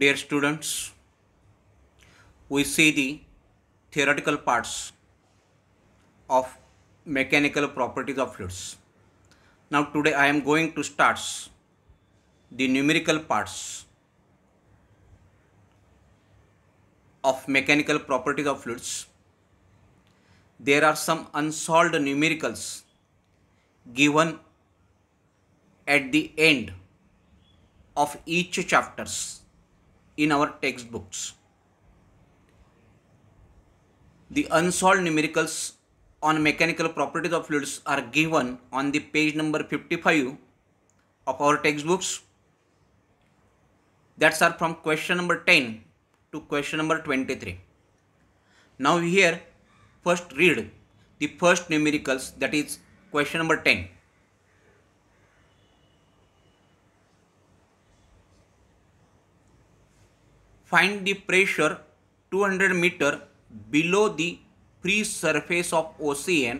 Dear students, we see the theoretical parts of mechanical properties of fluids. Now today I am going to start the numerical parts of mechanical properties of fluids. There are some unsolved numericals given at the end of each chapters in our textbooks. The unsolved numericals on mechanical properties of fluids are given on the page number 55 of our textbooks. That's are from question number 10 to question number 23. Now here first read the first numericals that is question number 10. find the pressure 200 meter below the free surface of ocean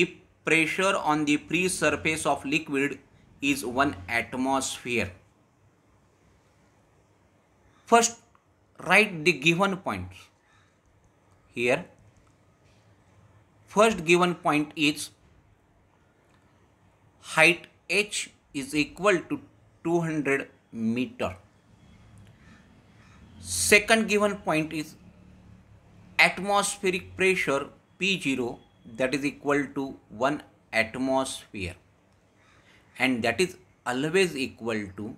if pressure on the free surface of liquid is 1 atmosphere. First write the given points. Here first given point is height h is equal to 200 meter. Second given point is atmospheric pressure P0 that is equal to 1 atmosphere and that is always equal to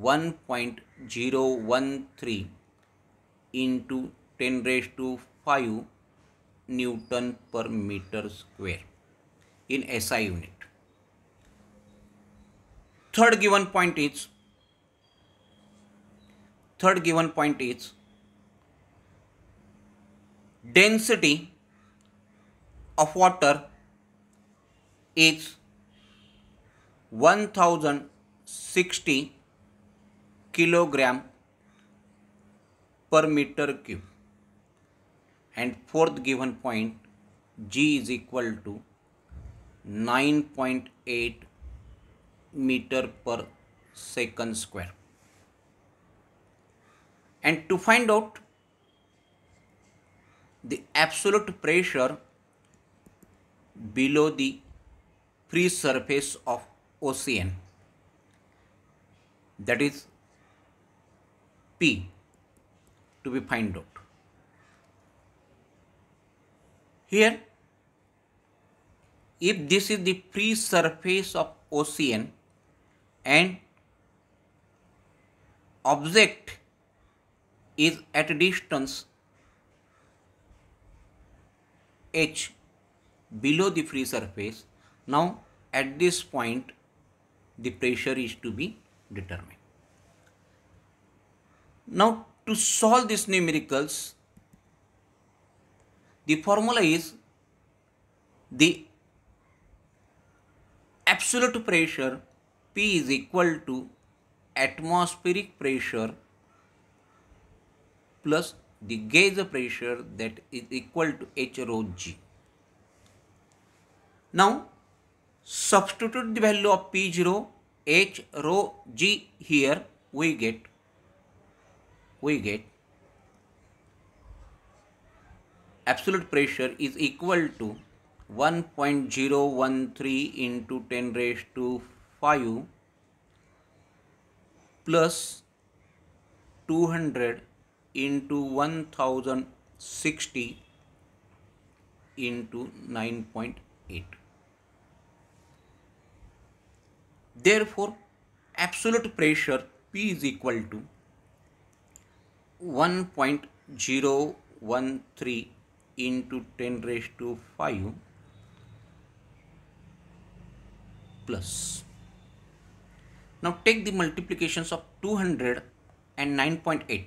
1.013 into 10 raised to 5 Newton per meter square in SI unit. Third given point is third given point is density of water is 1060 kilogram per meter cube and fourth given point g is equal to 9.8 meter per second square and to find out the absolute pressure below the free surface of ocean that is P to be find out. Here if this is the free surface of ocean and object is at a distance h below the free surface. Now at this point the pressure is to be determined. Now to solve these numericals the formula is the absolute pressure P is equal to atmospheric pressure plus the gauge pressure that is equal to h rho g. Now substitute the value of p0 h rho g here we get we get absolute pressure is equal to 1.013 into 10 raised to 5 plus 200 into 1060 into 9.8. Therefore, absolute pressure P is equal to 1.013 into 10 raised to 5 plus. Now take the multiplications of 200 and 9.8.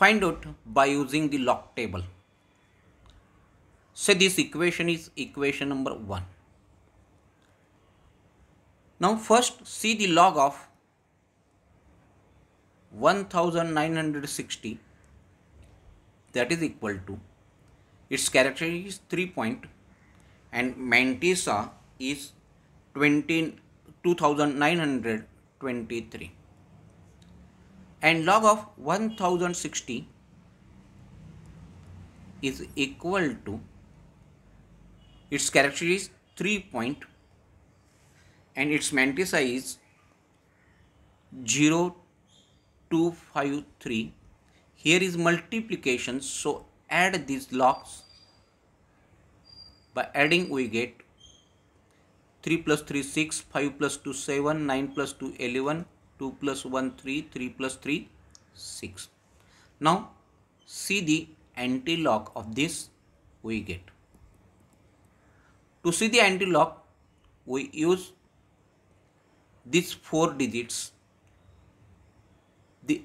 Find out by using the log table. So this equation is equation number 1. Now first see the log of 1960 that is equal to its character is 3 point and mantissa is 20, 2923 and log of 1060 is equal to its character is 3 point and its mantissa is 0253 here is multiplication so add these logs by adding we get 3 plus 3 6 5 plus 2 7 9 plus 2 11 2 plus 1 3 3 plus 3 6 now see the anti-log of this we get to see the anti-log we use these four digits the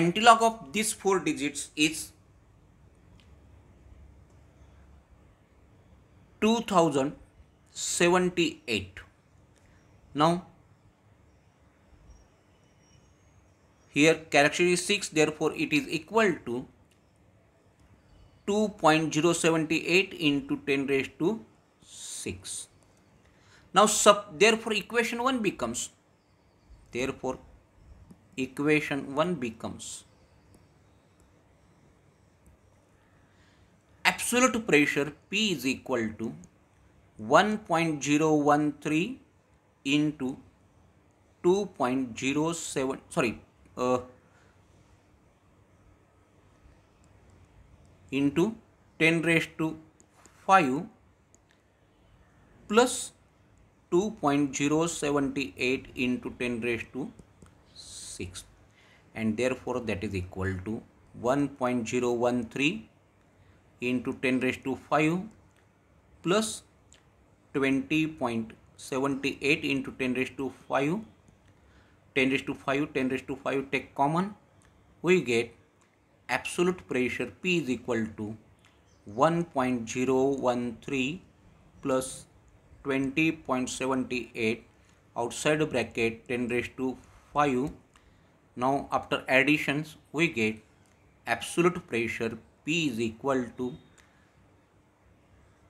anti-log of these four digits is 2078 now Here character is 6 therefore it is equal to 2.078 into 10 raised to 6. Now sub therefore equation 1 becomes therefore equation 1 becomes absolute pressure P is equal to 1.013 into 2.07 sorry uh, into 10 raised to 5 plus 2.078 into 10 raised to 6 and therefore that is equal to 1.013 into 10 raised to 5 plus 20.78 into 10 raised to 5 10 raised to 5, 10 raised to 5 take common, we get absolute pressure P is equal to 1.013 plus 20.78 outside bracket 10 raised to 5. Now after additions we get absolute pressure P is equal to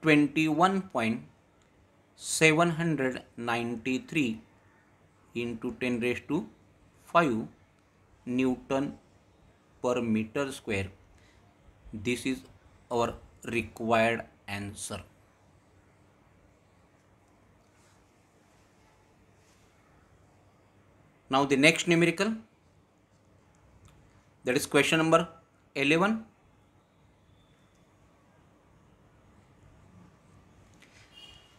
21.793 into 10 raised to 5 Newton per meter square. This is our required answer. Now the next numerical that is question number 11.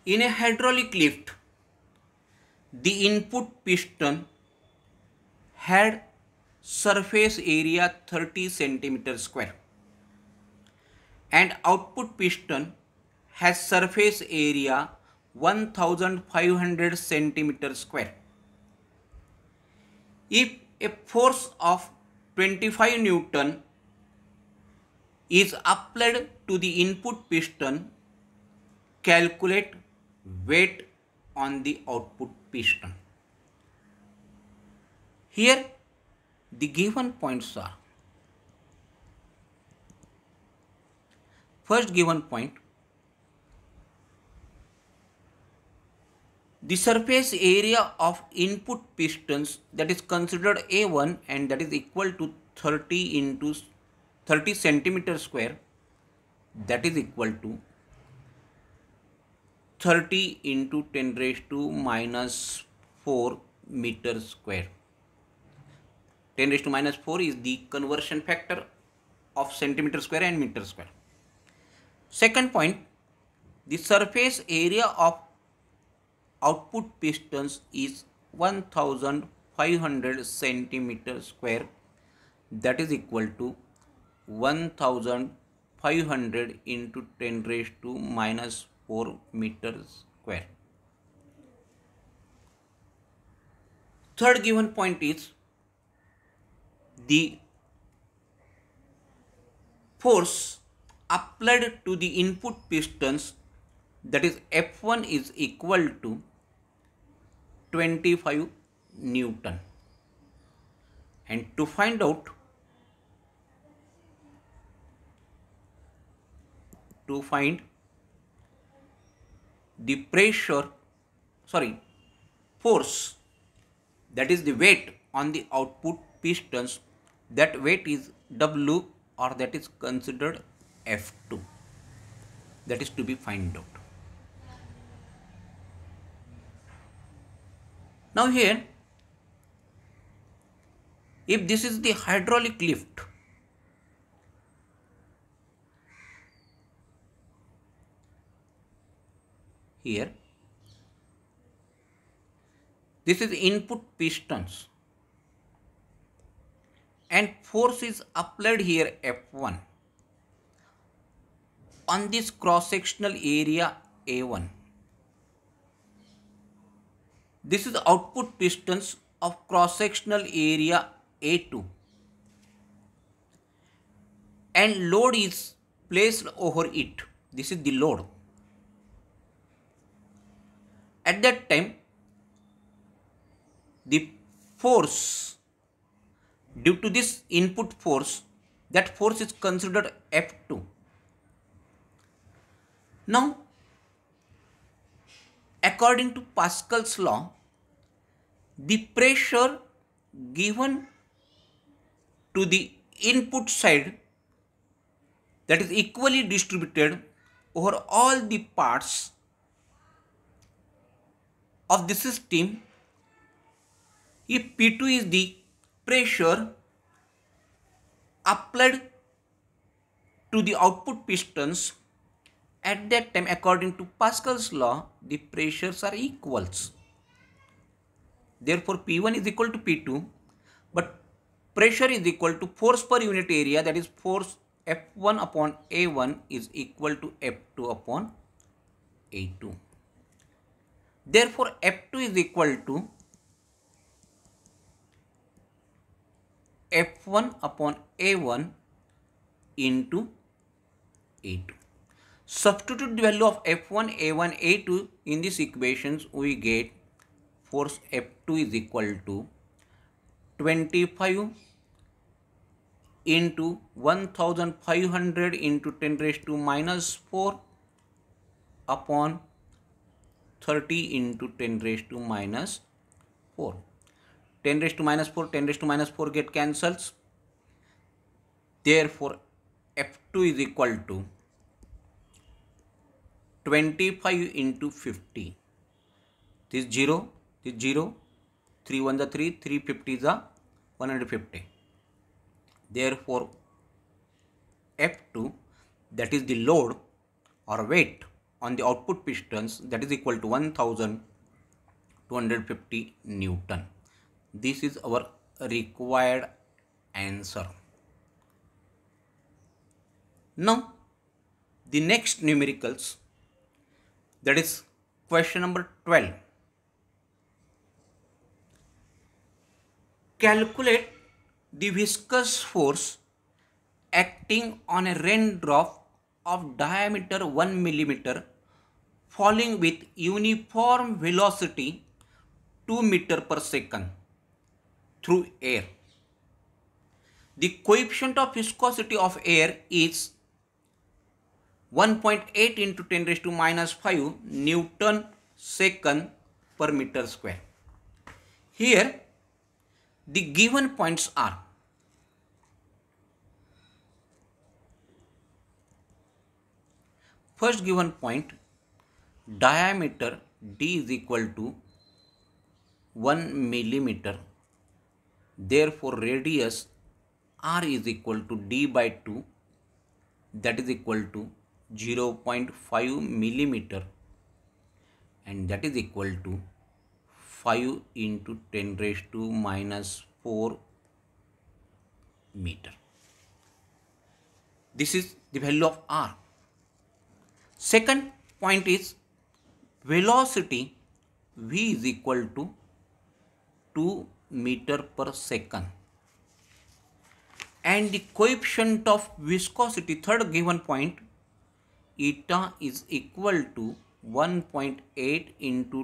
In a hydraulic lift, the input piston had surface area 30 centimeter square and output piston has surface area 1500 centimeter square. If a force of 25 Newton is applied to the input piston, calculate weight on the output piston. Here the given points are first given point the surface area of input pistons that is considered A1 and that is equal to 30 into 30 centimeter square that is equal to 30 into 10 raised to minus 4 meter square. 10 raised to minus 4 is the conversion factor of centimeter square and meter square. Second point, the surface area of output pistons is 1500 centimeter square that is equal to 1500 into 10 raised to minus 4 meters square. Third given point is the force applied to the input pistons that is F1 is equal to 25 Newton and to find out to find the pressure, sorry, force that is the weight on the output pistons that weight is W or that is considered F2 that is to be find out. Now here if this is the hydraulic lift here this is input pistons and force is applied here F1 on this cross sectional area A1 this is output pistons of cross sectional area A2 and load is placed over it this is the load at that time, the force due to this input force, that force is considered F2. Now, according to Pascal's law, the pressure given to the input side that is equally distributed over all the parts of the system if P2 is the pressure applied to the output pistons at that time according to Pascal's law the pressures are equals therefore P1 is equal to P2 but pressure is equal to force per unit area that is force F1 upon A1 is equal to F2 upon A2 Therefore, F2 is equal to F1 upon A1 into A2. Substitute the value of F1, A1, A2 in these equations we get force F2 is equal to 25 into 1500 into 10 raised to minus 4 upon 30 into 10 raised to minus 4. 10 raised to minus 4, 10 raised to minus 4 get cancels. Therefore, F2 is equal to 25 into 50. This 0, this 0, 3 1 the 3, 350 is the 150. Therefore, F2 that is the load or weight on the output pistons that is equal to 1250 Newton. This is our required answer. Now the next numericals that is question number 12. Calculate the viscous force acting on a raindrop of diameter 1 millimeter falling with uniform velocity 2 meter per second through air. The coefficient of viscosity of air is 1.8 into 10 raised to minus 5 Newton second per meter square. Here the given points are first given point diameter d is equal to 1 millimeter. Therefore, radius r is equal to d by 2 that is equal to 0.5 millimeter and that is equal to 5 into 10 raised to minus 4 meter. This is the value of r. Second point is velocity v is equal to 2 meter per second and the coefficient of viscosity third given point eta is equal to 1.8 into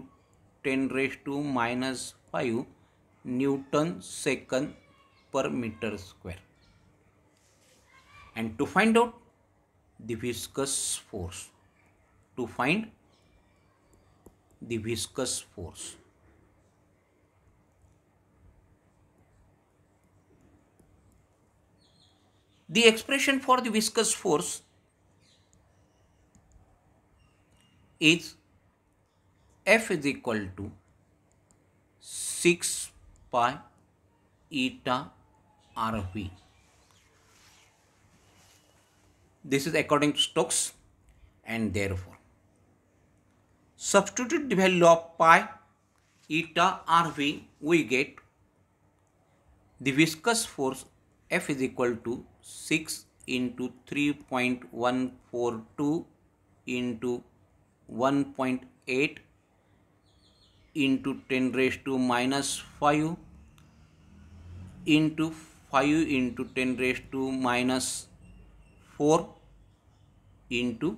10 raised to minus 5 newton second per meter square and to find out the viscous force to find the viscous force. The expression for the viscous force is F is equal to 6 pi eta RV. This is according to Stokes and therefore substitute the value of pi eta rv we get the viscous force F is equal to 6 into 3.142 into 1.8 into 10 raised to minus 5 into 5 into 10 raised to minus 4 into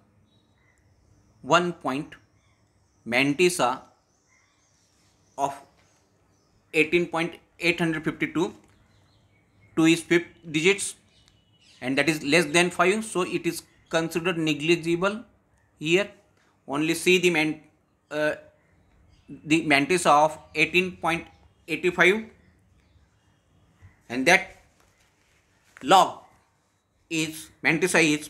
one point mantissa of 18.852 to its fifth digits and that is less than 5 so it is considered negligible here only see the man uh, the mantissa of 18.85 and that log is mantissa is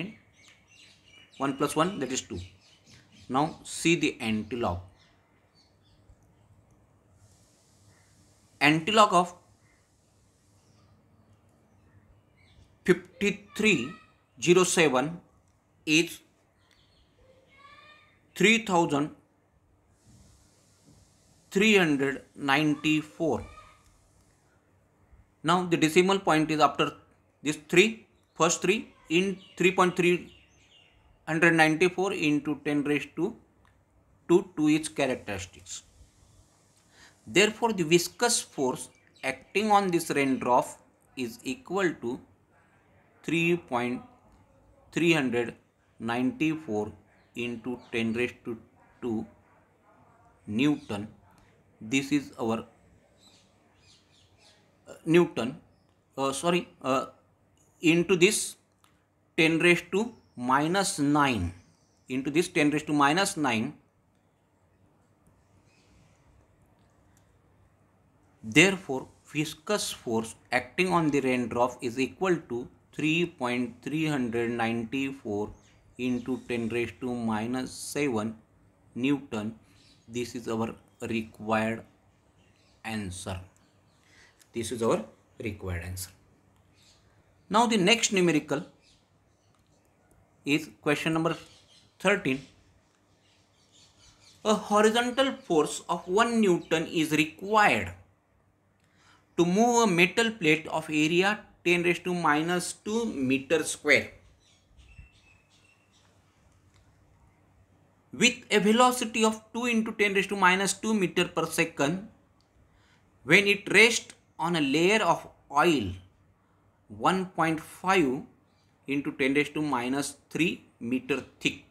and 1 plus 1 that is 2. Now see the antilog. Antilog of 5307 is 3394. Now the decimal point is after this 3, first 3 in 3.394 into 10 raised to 2 to its characteristics. Therefore, the viscous force acting on this raindrop is equal to 3.394 into 10 raised to 2 Newton. This is our uh, Newton, uh, sorry, uh, into this 10 raised to minus 9 into this 10 raised to minus 9 therefore viscous force acting on the raindrop is equal to 3.394 into 10 raised to minus 7 newton this is our required answer this is our required answer now the next numerical is question number 13. A horizontal force of 1 Newton is required to move a metal plate of area 10 raised to minus 2 meter square with a velocity of 2 into 10 raised to minus 2 meter per second when it rests on a layer of oil 1.5 into 10 to minus 3 meter thick.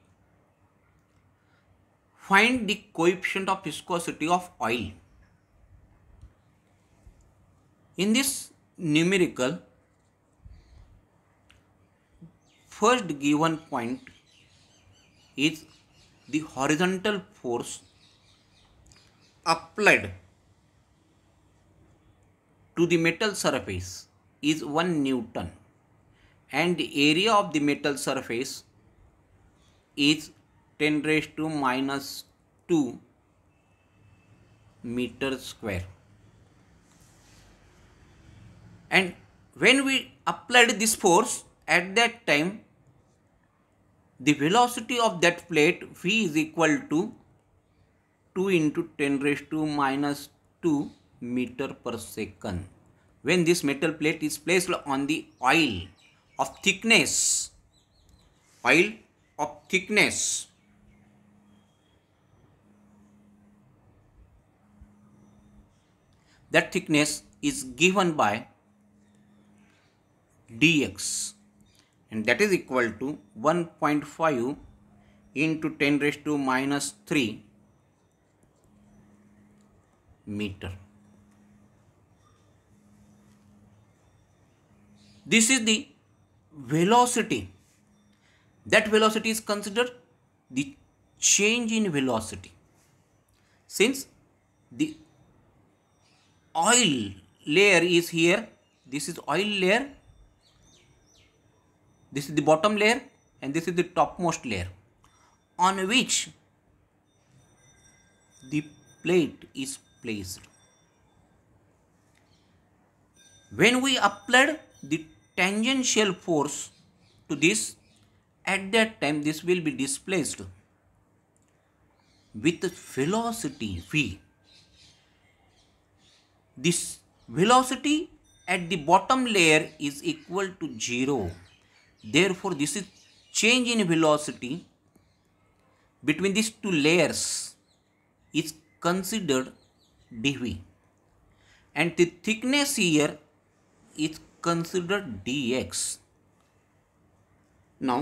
Find the coefficient of viscosity of oil. In this numerical, first given point is the horizontal force applied to the metal surface is 1 Newton and the area of the metal surface is 10 raised to minus 2 meter square and when we applied this force at that time the velocity of that plate v is equal to 2 into 10 raised to minus 2 meter per second when this metal plate is placed on the oil of thickness, oil of thickness. That thickness is given by dx and that is equal to 1.5 into 10 raised to minus 3 meter. This is the velocity that velocity is considered the change in velocity since the oil layer is here this is oil layer this is the bottom layer and this is the topmost layer on which the plate is placed when we applied the tangential force to this at that time this will be displaced with velocity v. This velocity at the bottom layer is equal to 0. Therefore, this is change in velocity between these two layers is considered dv and the thickness here is consider dx now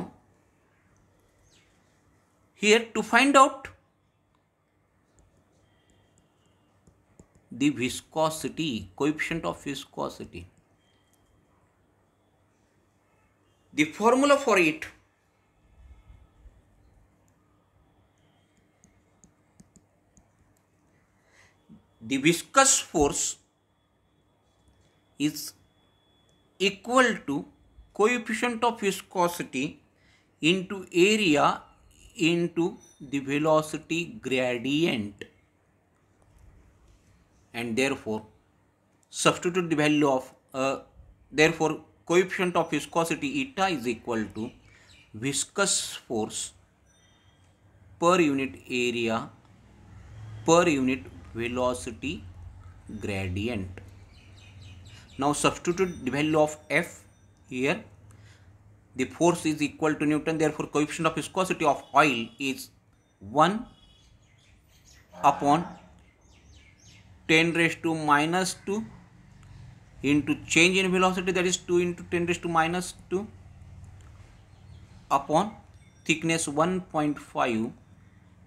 here to find out the viscosity coefficient of viscosity the formula for it the viscous force is equal to coefficient of viscosity into area into the velocity gradient and therefore substitute the value of uh, therefore coefficient of viscosity eta is equal to viscous force per unit area per unit velocity gradient now substitute the value of F here. The force is equal to Newton. Therefore, coefficient of viscosity of oil is 1 upon 10 raised to minus 2 into change in velocity that is 2 into 10 raised to minus 2 upon thickness 1.5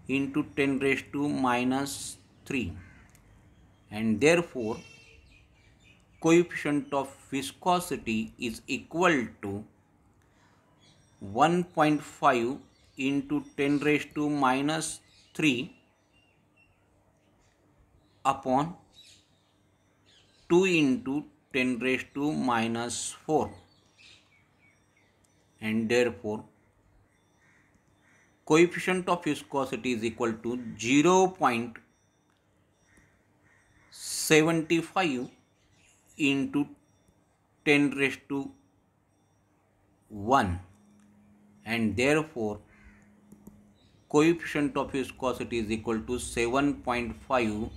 into 10 raised to minus 3 and therefore coefficient of viscosity is equal to 1.5 into 10 raised to minus 3 upon 2 into 10 raised to minus 4 and therefore coefficient of viscosity is equal to 0.75 into 10 raised to 1 and therefore coefficient of viscosity is equal to 7.5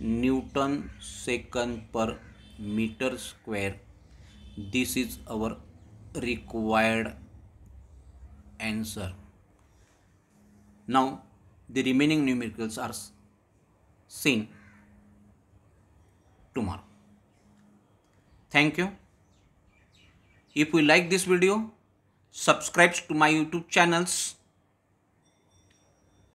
Newton second per meter square. This is our required answer. Now the remaining numericals are seen tomorrow. Thank you. If you like this video, subscribe to my YouTube channels.